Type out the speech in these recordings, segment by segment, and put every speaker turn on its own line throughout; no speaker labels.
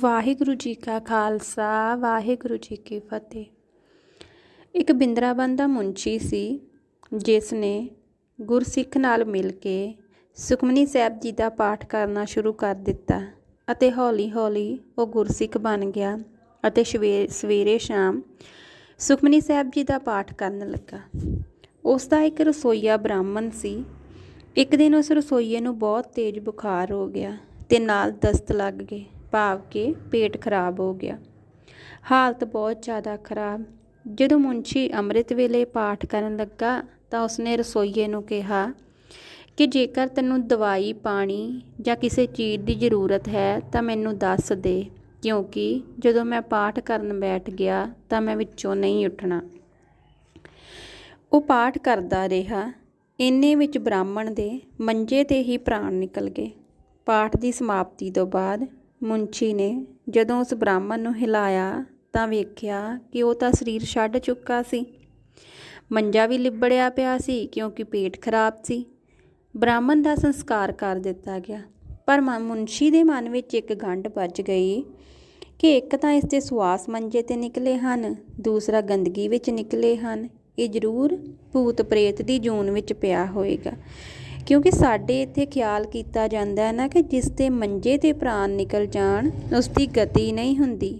ਵਾਹਿਗੁਰੂ ਜੀ ਕਾ ਖਾਲਸਾ ਵਾਹਿਗੁਰੂ ਜੀ ਕੀ ਫਤਿਹ ਇੱਕ ਬਿੰਦਰਾਬੰਦ ਦਾ ਮੁੰਚੀ ਸੀ ਜਿਸ ਨੇ ਗੁਰਸਿੱਖ ਨਾਲ ਮਿਲ ਕੇ ਸੁਖਮਨੀ ਸਾਹਿਬ ਜੀ ਦਾ ਪਾਠ ਕਰਨਾ ਸ਼ੁਰੂ ਕਰ ਦਿੱਤਾ ਅਤੇ ਹੌਲੀ-ਹੌਲੀ ਉਹ ਗੁਰਸਿੱਖ ਬਣ ਗਿਆ ਅਤੇ ਸਵੇਰੇ ਸ਼ਾਮ ਸੁਖਮਨੀ ਸਾਹਿਬ ਜੀ ਦਾ ਪਾਠ ਕਰਨ ਲੱਗਾ ਉਸ ਦਾ ਇੱਕ ਰਸੋਈਆ ਬ੍ਰਾਹਮਣ ਸੀ ਇੱਕ ਦਿਨ ਉਸ ਰਸੋਈਏ ਨੂੰ ਬਹੁਤ ਤੇਜ਼ ਬੁਖਾਰ ਹੋ ਗਿਆ ਤੇ ਨਾਲ ਦਸਤ ਲੱਗ ਗਏ ਭਾਵ ਕਿ ਪੇਟ ਖਰਾਬ ਹੋ ਗਿਆ ਹਾਲਤ ਬਹੁਤ ਜ਼ਿਆਦਾ ਖਰਾਬ ਜਦੋਂ ਮੁੰਸ਼ੀ ਅੰਮ੍ਰਿਤ ਵੇਲੇ ਪਾਠ ਕਰਨ ਲੱਗਾ ਤਾਂ ਉਸਨੇ ਰਸੋਈਏ ਨੂੰ ਕਿਹਾ ਕਿ ਜੇਕਰ ਤੈਨੂੰ ਦਵਾਈ ਪਾਣੀ ਜਾਂ ਕਿਸੇ ਚੀਜ਼ ਦੀ ਜ਼ਰੂਰਤ ਹੈ ਤਾਂ ਮੈਨੂੰ ਦੱਸ ਦੇ ਕਿਉਂਕਿ ਜਦੋਂ ਮੈਂ ਪਾਠ ਕਰਨ ਬੈਠ ਗਿਆ ਤਾਂ ਮੈਂ ਵਿੱਚੋਂ ਨਹੀਂ ਉੱਠਣਾ ਉਹ ਪਾਠ ਕਰਦਾ ਰਿਹਾ ਇੰਨੇ ਵਿੱਚ ਬ੍ਰਾਹਮਣ ਦੇ ਮੰਜੇ ਤੇ ਹੀ ਪ੍ਰਾਣ ਨਿਕਲ ਗਏ ਪਾਠ ਦੀ ਸਮਾਪਤੀ ਤੋਂ ਬਾਅਦ ਮੁੰਚੀ ਨੇ ਜਦੋਂ ਉਸ ਬ੍ਰਾਹਮਣ ਨੂੰ ਹਿਲਾਇਆ ਤਾਂ ਵੇਖਿਆ ਕਿ ਉਹ ਤਾਂ ਸਰੀਰ ਛੱਡ ਚੁੱਕਾ ਸੀ ਮੰਜਾ ਵੀ ਲਿਬੜਿਆ ਪਿਆ ਸੀ ਕਿਉਂਕਿ ਪੇਟ ਖਰਾਬ ਸੀ ਬ੍ਰਾਹਮਣ ਦਾ ਸੰਸਕਾਰ ਕਰ ਦਿੱਤਾ ਗਿਆ ਪਰ ਮੁੰਸ਼ੀ ਦੇ ਮਨ ਵਿੱਚ ਇੱਕ ਗੰਢ ਵੱਜ ਗਈ ਕਿ ਇੱਕ ਤਾਂ ਇਸ ਦੇ ਸਵਾਸ ਮੰਜੇ ਤੇ ਨਿਕਲੇ ਹਨ ਦੂਸਰਾ ਗੰਦਗੀ ਵਿੱਚ ਨਿਕਲੇ ਹਨ ਇਹ ਜ਼ਰੂਰ ਭੂਤ ਪ੍ਰੇਤ ਦੀ ਜੂਨ ਵਿੱਚ ਪਿਆ ਹੋਵੇਗਾ ਕਿਉਂਕਿ ਸਾਡੇ ਇੱਥੇ ਖਿਆਲ ਕੀਤਾ ਜਾਂਦਾ ਹੈ ਨਾ ਕਿ ਜਿਸ ਤੇ ਮੰਜੇ ਤੇ ਪ੍ਰਾਣ ਨਿਕਲ ਜਾਣ ਉਸ ਦੀ ਗਤੀ ਨਹੀਂ ਹੁੰਦੀ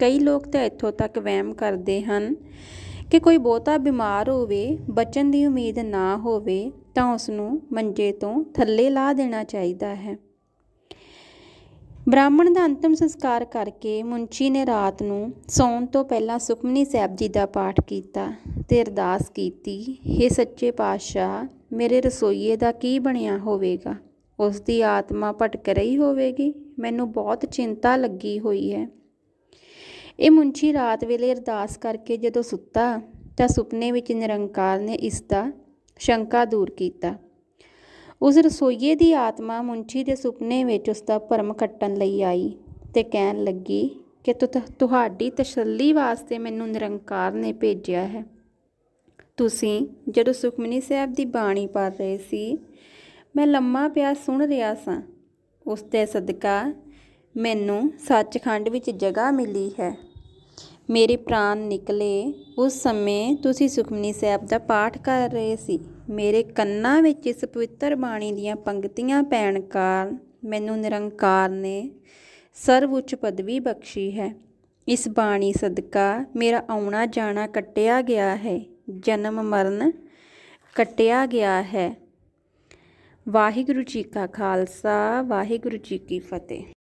ਕਈ ਲੋਕ ਤਾਂ ਇੱਥੋਂ ਤੱਕ ਵਹਿਮ ਕਰਦੇ ਹਨ ਕਿ ਕੋਈ ਬਹੁਤਾ ਬਿਮਾਰ ਹੋਵੇ ਬਚਣ ਦੀ ਉਮੀਦ ਨਾ ਹੋਵੇ ਤਾਂ ਉਸ ਨੂੰ ਮੰਜੇ ਤੋਂ ਥੱਲੇ ਲਾ ਦੇਣਾ ਚਾਹੀਦਾ ਹੈ ਬ੍ਰਾਹਮਣ ਦਾ ਅੰਤਮ ਸੰਸਕਾਰ ਕਰਕੇ ਮੁੰਚੀ ਨੇ ਰਾਤ ਨੂੰ ਸੌਣ ਤੋਂ ਪਹਿਲਾਂ ਸੁਖਮਨੀ ਸਾਹਿਬ ਜੀ ਦਾ ਪਾਠ ਕੀਤਾ ਤੇ ਅਰਦਾਸ ਕੀਤੀ हे ਸੱਚੇ ਪਾਤਸ਼ਾਹ ਮੇਰੇ ਰਸੋਈਏ ਦਾ ਕੀ ਬਣਿਆ ਹੋਵੇਗਾ ਉਸ ਦੀ ਆਤਮਾ ਭਟਕ ਰਹੀ ਹੋਵੇਗੀ ਮੈਨੂੰ ਬਹੁਤ ਚਿੰਤਾ ਲੱਗੀ ਹੋਈ ਹੈ ਇਹ ਮੁੰਚੀ ਰਾਤ ਵੇਲੇ ਅਰਦਾਸ ਕਰਕੇ ਜਦੋਂ ਸੁੱਤਾ ਤਾਂ ਸੁਪਨੇ ਵਿੱਚ ਨਿਰੰਕਾਰ ਨੇ ਇਸ ਦਾ ਸ਼ੰਕਾ ਦੂਰ ਕੀਤਾ ਉਸ ਰਸੋਈਏ ਦੀ ਆਤਮਾ ਮੁੰਚੀ ਦੇ ਸੁਪਨੇ ਵਿੱਚ ਉਸ ਦਾ ਭਰਮ ਕੱਟਣ ਲਈ ਆਈ ਤੇ ਕਹਿਣ ਲੱਗੀ ਕਿ ਤੁਹਾਡੀ ਤਸੱਲੀ ਵਾਸਤੇ ਮੈਨੂੰ ਨਿਰੰਕਾਰ ਨੇ ਭੇਜਿਆ ਹੈ ਤੁਸੀਂ ਜਦੋਂ ਸੁਖਮਨੀ ਸਾਹਿਬ ਦੀ ਬਾਣੀ ਪੜ ਰਹੇ ਸੀ ਮੈਂ ਲੰਮਾ ਪਿਆ ਸੁਣ ਰਿਹਾ ਸਾਂ ਉਸ ਦੇ ਸਦਕਾ ਮੈਨੂੰ ਸੱਚਖੰਡ ਵਿੱਚ ਜਗ੍ਹਾ ਮਿਲੀ ਹੈ ਮੇਰੇ ਪ੍ਰਾਣ ਨਿਕਲੇ ਉਸ ਸਮੇਂ ਤੁਸੀਂ ਸੁਖਮਨੀ ਸਾਹਿਬ ਦਾ ਪਾਠ ਕਰ ਰਹੇ ਸੀ ਮੇਰੇ ਕੰਨਾਂ ਵਿੱਚ ਇਸ ਪਵਿੱਤਰ ਬਾਣੀ ਦੀਆਂ ਪੰਕਤੀਆਂ ਪੈਣ ਕਾਰਨ ਮੈਨੂੰ ਨਿਰੰਕਾਰ ਨੇ ਸਰਵ ਉੱਚ ਪਦਵੀ ਬਖਸ਼ੀ ਹੈ ਇਸ ਬਾਣੀ ਸਦਕਾ ਮੇਰਾ ਆਉਣਾ ਜਾਣਾ ਕੱਟਿਆ ਗਿਆ ਹੈ ਜਨਮ ਮਰਨ ਕਟਿਆ ਗਿਆ ਹੈ ਵਾਹਿਗੁਰੂ ਜੀ ਕਾ ਖਾਲਸਾ ਵਾਹਿਗੁਰੂ ਜੀ ਕੀ ਫਤਿਹ